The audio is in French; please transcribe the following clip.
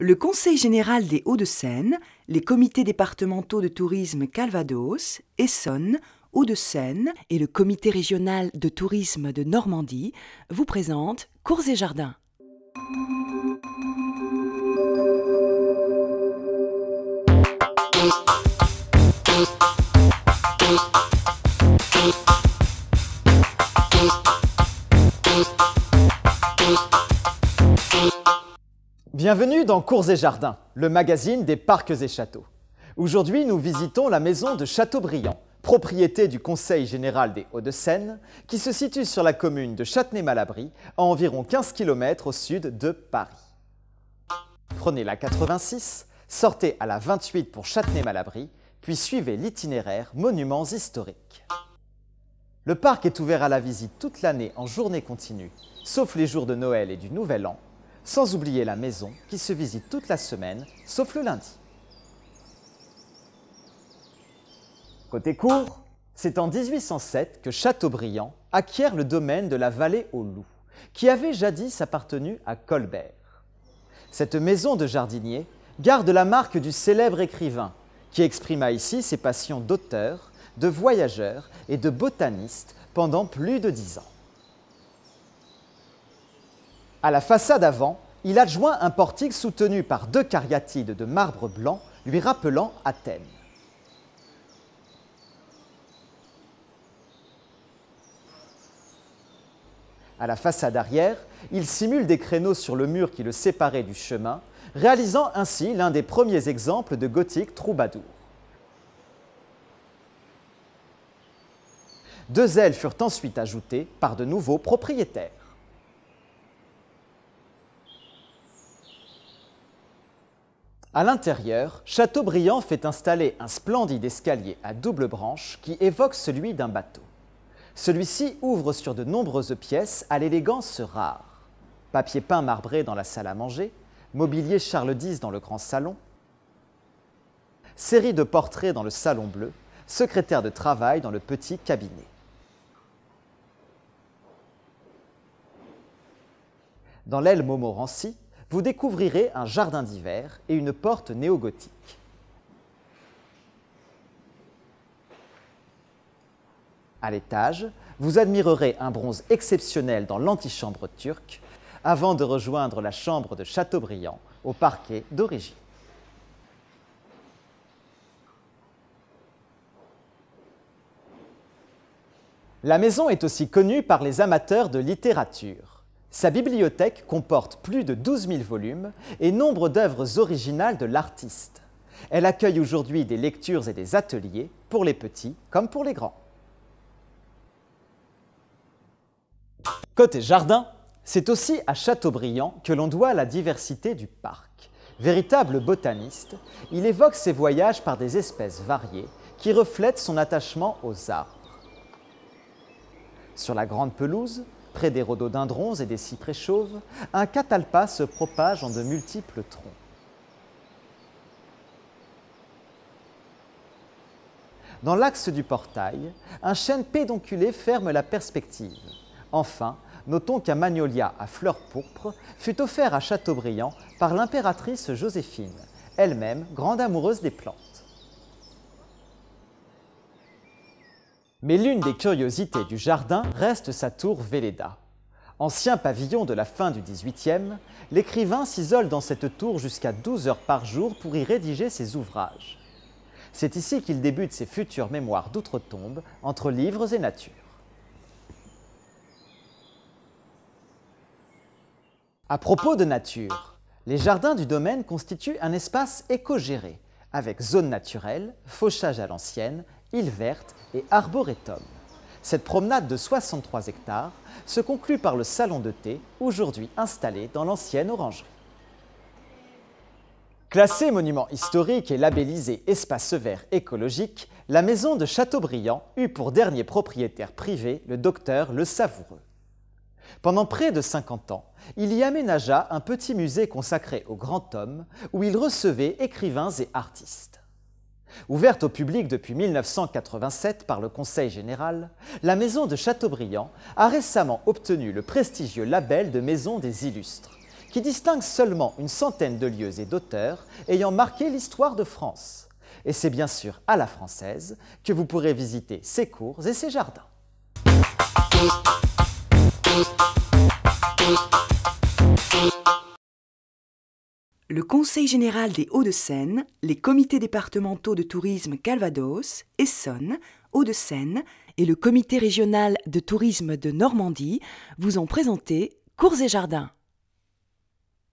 le Conseil général des Hauts-de-Seine, les comités départementaux de tourisme Calvados, Essonne, Hauts-de-Seine et le comité régional de tourisme de Normandie vous présentent Cours et Jardins. Bienvenue dans Cours et Jardins, le magazine des parcs et châteaux. Aujourd'hui, nous visitons la maison de Châteaubriand, propriété du Conseil général des Hauts-de-Seine, qui se situe sur la commune de Châtenay-Malabry, à environ 15 km au sud de Paris. Prenez la 86, sortez à la 28 pour Châtenay-Malabry, puis suivez l'itinéraire Monuments historiques. Le parc est ouvert à la visite toute l'année en journée continue, sauf les jours de Noël et du Nouvel An, sans oublier la maison qui se visite toute la semaine, sauf le lundi. Côté cours, c'est en 1807 que Chateaubriand acquiert le domaine de la vallée aux loups, qui avait jadis appartenu à Colbert. Cette maison de jardinier garde la marque du célèbre écrivain, qui exprima ici ses passions d'auteur, de voyageur et de botaniste pendant plus de dix ans. À la façade avant, il adjoint un portique soutenu par deux cariatides de marbre blanc lui rappelant Athènes. À la façade arrière, il simule des créneaux sur le mur qui le séparait du chemin, réalisant ainsi l'un des premiers exemples de gothique troubadour. Deux ailes furent ensuite ajoutées par de nouveaux propriétaires. À l'intérieur, Châteaubriand fait installer un splendide escalier à double branche qui évoque celui d'un bateau. Celui-ci ouvre sur de nombreuses pièces à l'élégance rare. Papier peint marbré dans la salle à manger, mobilier Charles X dans le grand salon, série de portraits dans le salon bleu, secrétaire de travail dans le petit cabinet. Dans l'aile Montmorency, vous découvrirez un jardin d'hiver et une porte néogothique. À l'étage, vous admirerez un bronze exceptionnel dans l'antichambre turque avant de rejoindre la chambre de Chateaubriand au parquet d'origine. La maison est aussi connue par les amateurs de littérature. Sa bibliothèque comporte plus de 12 000 volumes et nombre d'œuvres originales de l'artiste. Elle accueille aujourd'hui des lectures et des ateliers pour les petits comme pour les grands. Côté jardin, c'est aussi à Châteaubriant que l'on doit la diversité du parc. Véritable botaniste, il évoque ses voyages par des espèces variées qui reflètent son attachement aux arbres. Sur la grande pelouse, Près des rhododendrons et des cyprès chauves, un catalpa se propage en de multiples troncs. Dans l'axe du portail, un chêne pédonculé ferme la perspective. Enfin, notons qu'un magnolia à fleurs pourpres fut offert à Châteaubriand par l'impératrice Joséphine, elle-même grande amoureuse des plantes. Mais l'une des curiosités du jardin reste sa tour Véleda. Ancien pavillon de la fin du XVIIIe, l'écrivain s'isole dans cette tour jusqu'à 12 heures par jour pour y rédiger ses ouvrages. C'est ici qu'il débute ses futures mémoires d'outre-tombe entre livres et nature. À propos de nature, les jardins du domaine constituent un espace éco-géré, avec zone naturelle, fauchage à l'ancienne île verte et arboretum. Cette promenade de 63 hectares se conclut par le salon de thé, aujourd'hui installé dans l'ancienne orangerie. Classée monument historique et labellisé espace vert écologique, la maison de Châteaubriand eut pour dernier propriétaire privé le docteur Le Savoureux. Pendant près de 50 ans, il y aménagea un petit musée consacré au grand homme où il recevait écrivains et artistes. Ouverte au public depuis 1987 par le Conseil général, la maison de Chateaubriand a récemment obtenu le prestigieux label de Maison des Illustres, qui distingue seulement une centaine de lieux et d'auteurs ayant marqué l'histoire de France. Et c'est bien sûr à la française que vous pourrez visiter ses cours et ses jardins le Conseil général des Hauts-de-Seine, les comités départementaux de tourisme Calvados, Essonne, Hauts-de-Seine et le comité régional de tourisme de Normandie vous ont présenté Cours et Jardins.